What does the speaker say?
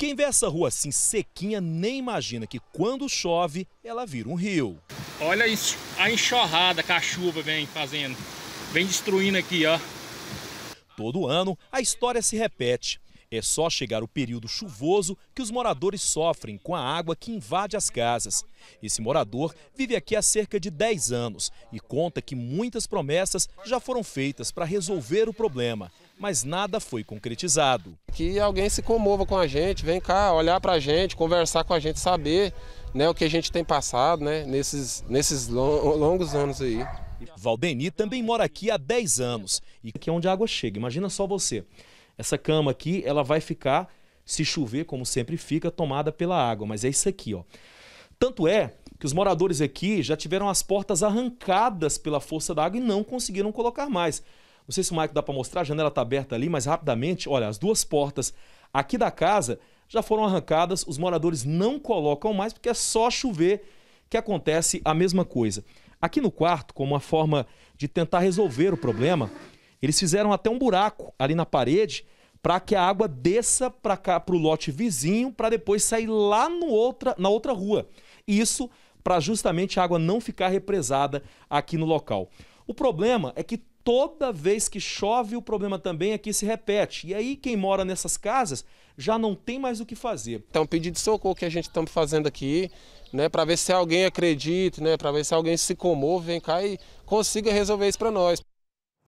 Quem vê essa rua assim sequinha nem imagina que quando chove ela vira um rio. Olha isso, a enxurrada que a chuva vem fazendo, vem destruindo aqui, ó. Todo ano a história se repete. É só chegar o período chuvoso que os moradores sofrem com a água que invade as casas. Esse morador vive aqui há cerca de 10 anos e conta que muitas promessas já foram feitas para resolver o problema, mas nada foi concretizado. Que alguém se comova com a gente, vem cá olhar para a gente, conversar com a gente, saber né, o que a gente tem passado né, nesses, nesses longos anos aí. Valdeni também mora aqui há 10 anos. E aqui é onde a água chega, imagina só você. Essa cama aqui, ela vai ficar, se chover, como sempre fica, tomada pela água, mas é isso aqui, ó. Tanto é que os moradores aqui já tiveram as portas arrancadas pela força da água e não conseguiram colocar mais. Não sei se o Maicon dá para mostrar, a janela está aberta ali, mas rapidamente, olha, as duas portas aqui da casa já foram arrancadas, os moradores não colocam mais porque é só chover que acontece a mesma coisa. Aqui no quarto, como uma forma de tentar resolver o problema, eles fizeram até um buraco ali na parede para que a água desça para cá para o lote vizinho para depois sair lá no outra, na outra rua. Isso para justamente a água não ficar represada aqui no local. O problema é que toda vez que chove, o problema também aqui é se repete. E aí, quem mora nessas casas já não tem mais o que fazer. Então, um pedido de socorro que a gente está fazendo aqui, né, para ver se alguém acredita, né, para ver se alguém se comove, vem cá e consiga resolver isso para nós.